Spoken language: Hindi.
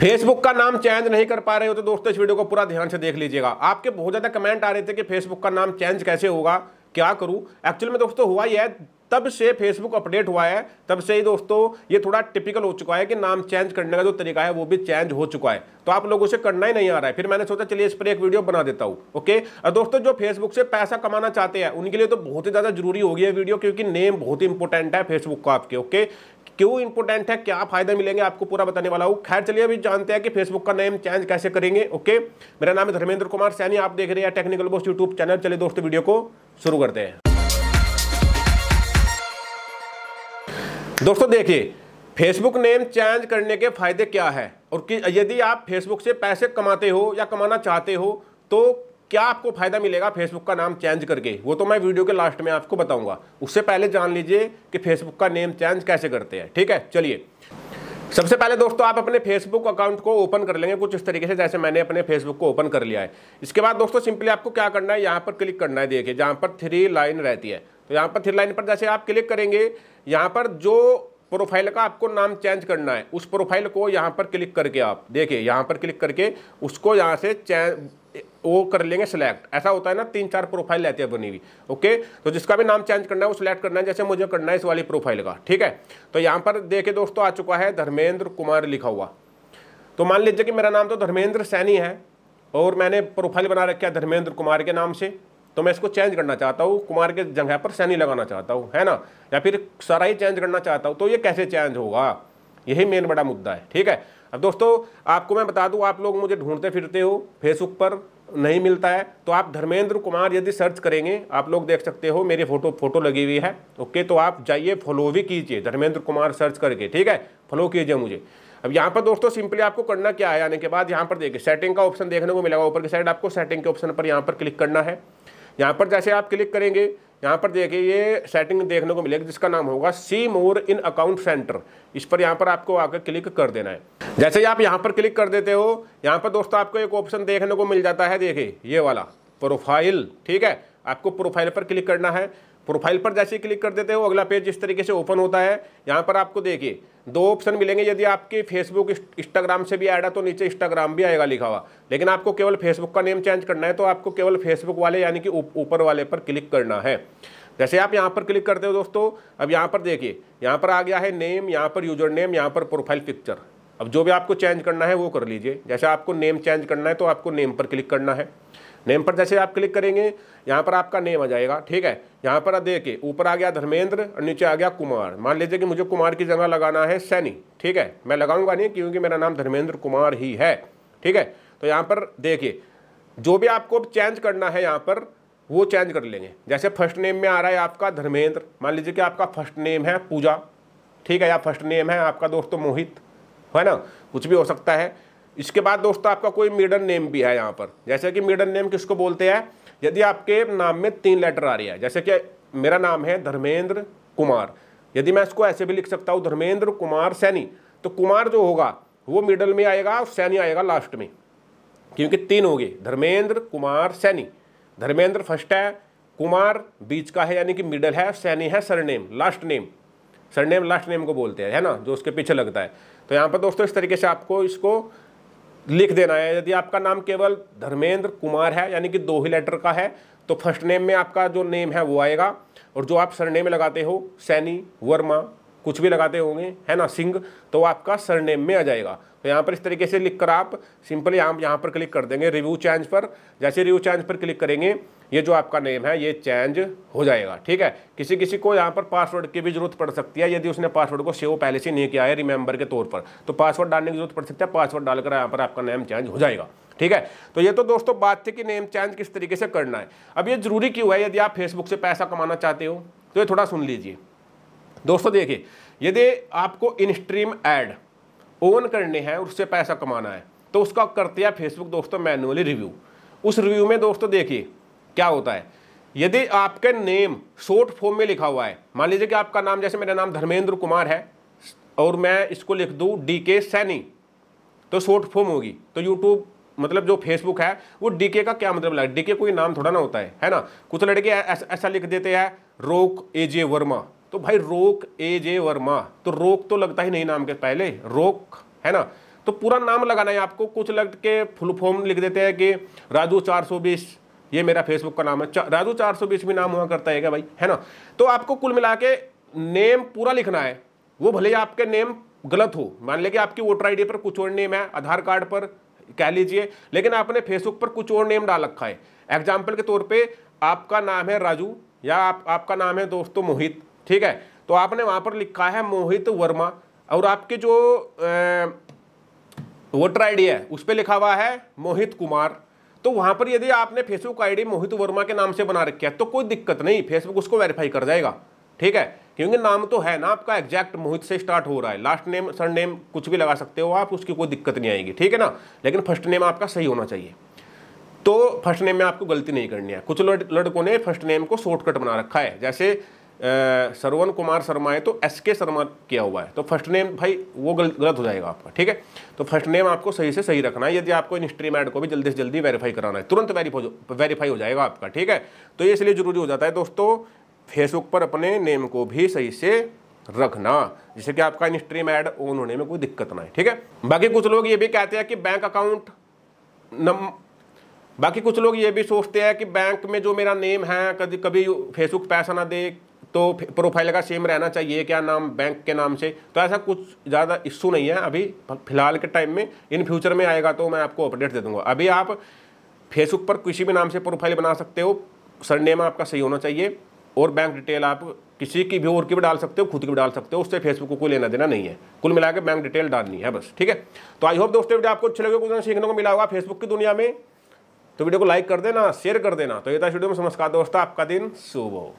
फेसबुक का नाम चेंज नहीं कर पा रहे हो तो दोस्तों इस वीडियो को पूरा ध्यान से देख लीजिएगा आपके बहुत ज़्यादा कमेंट आ रहे थे कि फेसबुक का नाम चेंज कैसे होगा क्या करूँ एक्चुअल में दोस्तों हुआ यह तब से फेसबुक अपडेट हुआ है तब से ही दोस्तों ये थोड़ा टिपिकल हो चुका है कि नाम चेंज करने का जो तरीका है वो भी चेंज हो चुका है तो आप लोगों से करना ही नहीं आ रहा है फिर मैंने सोचा चलिए इस पर एक वीडियो बना देता हूँ ओके और दोस्तों जो फेसबुक से पैसा कमाना चाहते हैं उनके लिए तो बहुत ही ज़्यादा जरूरी होगी ये वीडियो क्योंकि नेम बहुत ही इंपॉर्टेंट है फेसबुक का आपके ओके क्यों इंपोर्टेंट है क्या फायदा मिलेंगे आपको पूरा बताने वाला हूँ खैर चलिए अभी जानते हैं कि फेसबुक का नेम चेंज कैसे करेंगे ओके मेरा नाम है धर्मेंद्र कुमार सैनी आप देख रहे हैं टेक्निकल बोस्ट यूट्यूब चैनल चलिए दोस्तों वीडियो को शुरू करते हैं दोस्तों देखिए फेसबुक नेम चेंज करने के फायदे क्या है और कि यदि आप फेसबुक से पैसे कमाते हो या कमाना चाहते हो तो क्या आपको फायदा मिलेगा फेसबुक का नाम चेंज करके वो तो मैं वीडियो के लास्ट में आपको बताऊंगा उससे पहले जान लीजिए कि फेसबुक का नेम चेंज कैसे करते हैं ठीक है चलिए सबसे पहले दोस्तों आप अपने फेसबुक अकाउंट को ओपन कर लेंगे कुछ इस तरीके से जैसे मैंने अपने फेसबुक को ओपन कर लिया है इसके बाद दोस्तों सिंपली आपको क्या करना है यहाँ पर क्लिक करना है देखिए जहाँ पर थ्री लाइन रहती है तो यहाँ पर थ्री लाइन पर जैसे आप क्लिक करेंगे यहाँ पर जो प्रोफाइल का आपको नाम चेंज करना है उस प्रोफाइल को यहाँ पर क्लिक करके आप देखिए यहाँ पर क्लिक करके उसको यहाँ से वो कर लेंगे सिलेक्ट ऐसा होता है ना तीन चार प्रोफाइल रहती है बनी हुई ओके तो जिसका भी नाम चेंज करना है वो सिलेक्ट करना है जैसे मुझे करना है इस वाली प्रोफाइल का ठीक है तो यहाँ पर देखिए दोस्तों आ चुका है धर्मेंद्र कुमार लिखा हुआ तो मान लीजिए कि मेरा नाम तो धर्मेंद्र सैनी है और मैंने प्रोफाइल बना रखा है धर्मेंद्र कुमार के नाम से तो मैं इसको चेंज करना चाहता हूँ कुमार के जगह पर सैनी लगाना चाहता हूँ है ना या फिर सारा ही चेंज करना चाहता हूँ तो ये कैसे चेंज होगा यही मेन बड़ा मुद्दा है ठीक है अब दोस्तों आपको मैं बता दूं आप लोग मुझे ढूंढते फिरते हो फेसबुक पर नहीं मिलता है तो आप धर्मेंद्र कुमार यदि सर्च करेंगे आप लोग देख सकते हो मेरी फोटो फोटो लगी हुई है ओके तो आप जाइए फॉलो भी कीजिए धर्मेंद्र कुमार सर्च करके ठीक है फॉलो कीजिए मुझे अब यहाँ पर दोस्तों सिंपली आपको करना क्या है आने के बाद यहाँ पर देखिए सेटिंग का ऑप्शन देखने को मिलेगा ऊपर की साइड आपको सेटिंग के ऑप्शन पर यहाँ पर क्लिक करना है यहाँ पर जैसे आप क्लिक करेंगे यहाँ पर देखिए ये सेटिंग देखने को मिलेगी जिसका नाम होगा सी मोर इन अकाउंट सेंटर इस पर यहाँ पर आपको आकर क्लिक कर देना है जैसे ही आप यहाँ पर क्लिक कर देते हो यहाँ पर दोस्तों आपको एक ऑप्शन देखने को मिल जाता है देखिए ये वाला प्रोफाइल ठीक है आपको प्रोफाइल पर क्लिक करना है प्रोफाइल पर जैसे क्लिक कर देते हो अगला पेज इस तरीके से ओपन होता है यहाँ पर आपको देखिए दो ऑप्शन मिलेंगे यदि आपके फेसबुक इंस्टाग्राम से भी ऐड है तो नीचे इंस्टाग्राम भी आएगा लिखा हुआ लेकिन आपको केवल फेसबुक का नेम चेंज करना है तो आपको केवल फेसबुक वाले यानी कि ऊपर वाले पर क्लिक करना है जैसे आप यहाँ पर क्लिक करते हो दोस्तों अब यहाँ पर देखिए यहाँ पर आ गया है नेम यहाँ पर यूजर नेम यहाँ पर प्रोफाइल पिक्चर अब जो भी आपको चेंज करना है वो कर लीजिए जैसे आपको नेम चेंज करना है तो आपको नेम पर क्लिक करना है नेम पर जैसे आप क्लिक करेंगे यहाँ पर आपका नेम आ जाएगा ठीक है यहाँ पर देखिए ऊपर आ गया धर्मेंद्र और नीचे आ गया कुमार मान लीजिए कि मुझे कुमार की जगह लगाना है सैनी ठीक है मैं लगाऊंगा नहीं क्योंकि मेरा नाम धर्मेंद्र कुमार ही है ठीक है तो यहाँ पर देखिए जो भी आपको चेंज करना है यहाँ पर वो चेंज कर लेंगे जैसे फर्स्ट नेम में आ रहा है आपका धर्मेंद्र मान लीजिए कि आपका फर्स्ट नेम है पूजा ठीक है या फर्स्ट नेम है आपका दोस्तों मोहित है ना कुछ भी हो सकता है इसके बाद दोस्तों आपका कोई मिडन नेम भी है यहाँ पर जैसे कि मिडन नेम किसको बोलते हैं यदि आपके नाम में तीन लेटर आ रही है जैसे कि मेरा नाम है धर्मेंद्र कुमार यदि मैं इसको ऐसे भी लिख सकता हूँ धर्मेंद्र कुमार सैनी तो कुमार जो होगा वो मिडल में आएगा और सैनी आएगा लास्ट में क्योंकि तीन हो गए धर्मेंद्र कुमार सैनी धर्मेंद्र फर्स्ट है कुमार बीच का है यानी कि मिडल है सैनी है surname last name surname last name को बोलते हैं है ना जो उसके पीछे लगता है तो यहाँ पर दोस्तों इस तरीके से आपको इसको लिख देना है यदि आपका नाम केवल धर्मेंद्र कुमार है यानी कि दो ही लेटर का है तो फर्स्ट नेम में आपका जो नेम है वो आएगा और जो आप सरनेम लगाते हो सैनी वर्मा कुछ भी लगाते होंगे है ना सिंह तो आपका सरनेम में आ जाएगा तो यहाँ पर इस तरीके से लिख कर आप सिंपली आप यहाँ पर क्लिक कर देंगे रिव्यू चेंज पर जैसे रिव्यू चेंज पर क्लिक करेंगे ये जो आपका नेम है ये चेंज हो जाएगा ठीक है किसी किसी को यहाँ पर पासवर्ड की भी जरूरत पड़ सकती है यदि उसने पासवर्ड को सेव पहले से नहीं किया है रिमेंबर के तौर पर तो पासवर्ड डालने की जरूरत पड़ सकती है पासवर्ड डालकर यहाँ पर आपका नेम चेंज हो जाएगा ठीक है तो ये तो दोस्तों बात थी कि नेम चेंज किस तरीके से करना है अब ये जरूरी क्यों है यदि आप फेसबुक से पैसा कमाना चाहते हो तो ये थोड़ा सुन लीजिए दोस्तों देखिए यदि आपको इन स्ट्रीम एड ओन करने हैं उससे पैसा कमाना है तो उसका करते हैं फेसबुक दोस्तों मैनुअली रिव्यू उस रिव्यू में दोस्तों देखिए क्या होता है यदि आपके नेम शॉर्ट फॉर्म में लिखा हुआ है मान लीजिए कि आपका नाम जैसे मेरा नाम धर्मेंद्र कुमार है और मैं इसको लिख दूँ डी के सैनी तो शॉर्ट फॉर्म होगी तो यूट्यूब मतलब जो फेसबुक है वो डीके का क्या मतलब लगा डीके कोई नाम थोड़ा ना होता है है ना कुछ लड़के ऐसा लिख देते हैं रोक ए जे वर्मा तो भाई रोक ए जे वर्मा तो रोक तो लगता ही नहीं नाम के पहले रोक है ना तो पूरा नाम लगाना है आपको कुछ लग के फुल फॉर्म लिख देते हैं कि राजू 420 ये मेरा फेसबुक का नाम है चार राजू 420 भी नाम हुआ करता है क्या भाई है ना तो आपको कुल मिला के नेम पूरा लिखना है वो भले ही आपके नेम गलत हो मान लें कि आपकी वोटर आईडी पर कुछ और नेम है आधार कार्ड पर कह लीजिए लेकिन आपने फेसबुक पर कुछ और नेम डाल रखा है एग्जाम्पल के तौर पर आपका नाम है राजू या आप, आपका नाम है दोस्तों मोहित ठीक है तो आपने वहां पर लिखा है मोहित वर्मा और आपके जो वोटर आईडी है उस पर लिखा हुआ है मोहित कुमार तो वहां पर यदि आपने फेसबुक आईडी मोहित वर्मा के नाम से बना रखी है तो कोई दिक्कत नहीं फेसबुक उसको वेरीफाई कर जाएगा ठीक है क्योंकि नाम तो है ना आपका एग्जैक्ट मोहित से स्टार्ट हो रहा है लास्ट नेम सर नेम कुछ भी लगा सकते हो आप उसकी कोई दिक्कत नहीं आएगी ठीक है ना लेकिन फर्स्ट नेम आपका सही होना चाहिए तो फर्स्ट नेम में आपको गलती नहीं करनी है कुछ लड़कों ने फर्स्ट नेम को शॉर्टकट बना रखा है जैसे सरवन कुमार शर्मा है तो एस के शर्मा किया हुआ है तो फर्स्ट नेम भाई वो गल, गलत हो जाएगा आपका ठीक है तो फर्स्ट नेम आपको सही से सही रखना है यदि आपको इन स्ट्रीम ऐड को भी जल्दी से जल्दी वेरीफाई कराना है तुरंत वेरीफाई हो जाएगा आपका ठीक है तो ये इसलिए ज़रूरी हो जाता है दोस्तों फेसबुक पर अपने नेम को भी सही से रखना जिससे कि आपका इन स्ट्रीम ऐड ऑन होने में कोई दिक्कत ना है ठीक है बाकी कुछ लोग ये भी कहते हैं कि बैंक अकाउंट नम बाकी कुछ लोग ये भी सोचते हैं कि बैंक में जो मेरा नेम है कभी कभी फेसबुक पैसा ना दे तो प्रोफाइल का सेम रहना चाहिए क्या नाम बैंक के नाम से तो ऐसा कुछ ज़्यादा इश्यू नहीं है अभी फिलहाल के टाइम में इन फ्यूचर में आएगा तो मैं आपको अपडेट दे दूंगा अभी आप फेसबुक पर किसी भी नाम से प्रोफाइल बना सकते हो सरनेम आपका सही होना चाहिए और बैंक डिटेल आप किसी की भी और की भी डाल सकते हो खुद की भी डाल सकते हो उससे फेसबुक को कोई लेना देना नहीं है कुल मिला के बैंक डिटेल डालनी है बस ठीक है तो आई होप दोस्तों वीडियो आपको अच्छे लगे कुछ सीखने को मिला होगा फेसबुक की दुनिया में तो वीडियो को लाइक कर देना शेयर कर देना तो ये था वीडियो में नमस्कार दोस्तों आपका दिन शुभ हो